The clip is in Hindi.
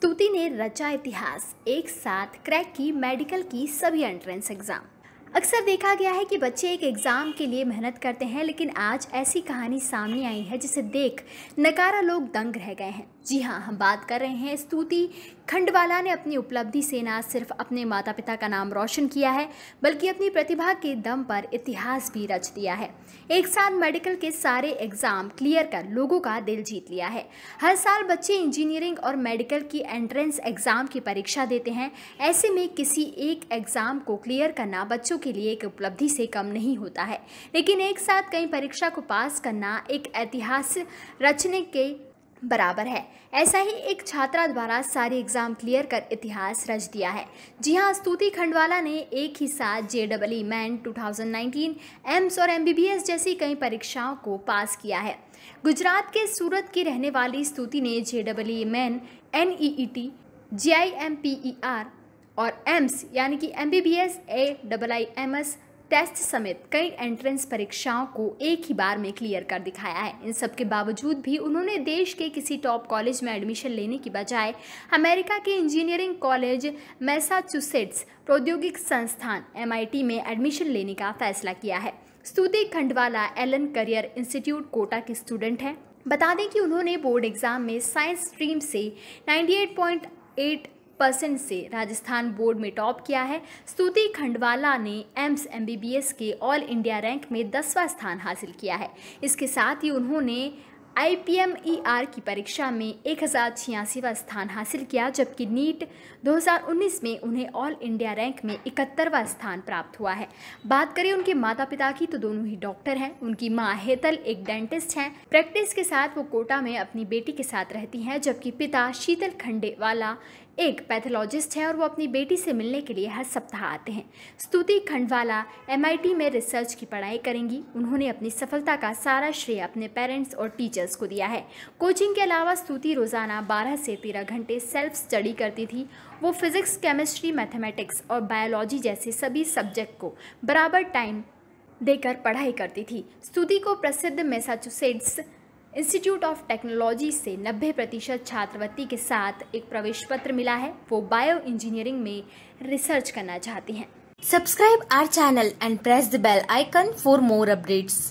स्तुति ने रचा इतिहास एक साथ क्रैक की मेडिकल की सभी एंट्रेंस एग्ज़ाम अक्सर देखा गया है कि बच्चे एक एग्ज़ाम के लिए मेहनत करते हैं लेकिन आज ऐसी कहानी सामने आई है जिसे देख नकारा लोग दंग रह गए हैं जी हाँ हम बात कर रहे हैं स्तुति खंडवाला ने अपनी उपलब्धि से ना सिर्फ अपने माता पिता का नाम रोशन किया है बल्कि अपनी प्रतिभा के दम पर इतिहास भी रच दिया है एक साथ मेडिकल के सारे एग्ज़ाम क्लियर कर लोगों का दिल जीत लिया है हर साल बच्चे इंजीनियरिंग और मेडिकल की एंट्रेंस एग्ज़ाम की परीक्षा देते हैं ऐसे में किसी एक एग्ज़ाम को क्लियर करना बच्चों के लिए एक उपलब्धि से कम नहीं होता है लेकिन एक साथ कई परीक्षा को पास करना एक ऐतिहास रचने के बराबर है ऐसा ही एक छात्रा द्वारा सारे एग्जाम क्लियर कर इतिहास रच दिया है जी हाँ स्तुति खंडवाला ने एक ही साथ J double E main to AIIMS और एम जैसी कई परीक्षाओं को पास किया है गुजरात के सूरत की रहने वाली स्तुति ने J double E main N E E T G I M P E R और एम्स यानी कि M B B S A double I M S test समेत कई एंट्रेंस परीक्षाओं को एक ही बार में क्लियर कर दिखाया है इन सब के बावजूद भी उन्होंने देश के किसी टॉप कॉलेज में एडमिशन लेने की बजाय अमेरिका के इंजीनियरिंग कॉलेज मैसाचुसेट्स प्रौद्योगिक संस्थान एम में एडमिशन लेने का फैसला किया है Stuti Khandwala Allen career institute Kota के स्टूडेंट हैं बता दें कि उन्होंने बोर्ड एग्ज़ाम में साइंस स्ट्रीम से 98.8 परसेंट से राजस्थान बोर्ड में टॉप किया है स्तुति खंडवाला ने एम्स एमबीबीएस के ऑल इंडिया रैंक में दसवां स्थान हासिल किया है इसके साथ ही उन्होंने I P M E R की परीक्षा में एक हज़ार स्थान हासिल किया जबकि नीट 2019 में उन्हें ऑल इंडिया रैंक में इकहत्तरवा स्थान प्राप्त हुआ है बात करें उनके माता पिता की तो दोनों ही डॉक्टर हैं उनकी माँ हेतल एक डेंटिस्ट हैं प्रैक्टिस के साथ वो कोटा में अपनी बेटी के साथ रहती हैं जबकि पिता शीतल खंडे वाला एक पैथोलॉजिस्ट है और वो अपनी बेटी से मिलने के लिए हर सप्ताह आते हैं स्तुति खंडवाला एमआईटी में रिसर्च की पढ़ाई करेंगी उन्होंने अपनी सफलता का सारा श्रेय अपने पेरेंट्स और टीचर टीचर्स को दिया है कोचिंग के अलावा स्तुति रोज़ाना 12 से 13 घंटे सेल्फ स्टडी करती थी वो फिज़िक्स केमिस्ट्री मैथमेटिक्स और बायोलॉजी जैसे सभी सब्जेक्ट को बराबर टाइम देकर पढ़ाई करती थी स्तुति को प्रसिद्ध मैसाचुसेट्स इंस्टीट्यूट ऑफ टेक्नोलॉजी से 90 प्रतिशत छात्रवृत्ति के साथ एक प्रवेश पत्र मिला है वो बायो इंजीनियरिंग में रिसर्च करना चाहती हैं subscribe our channel and press the bell icon for more updates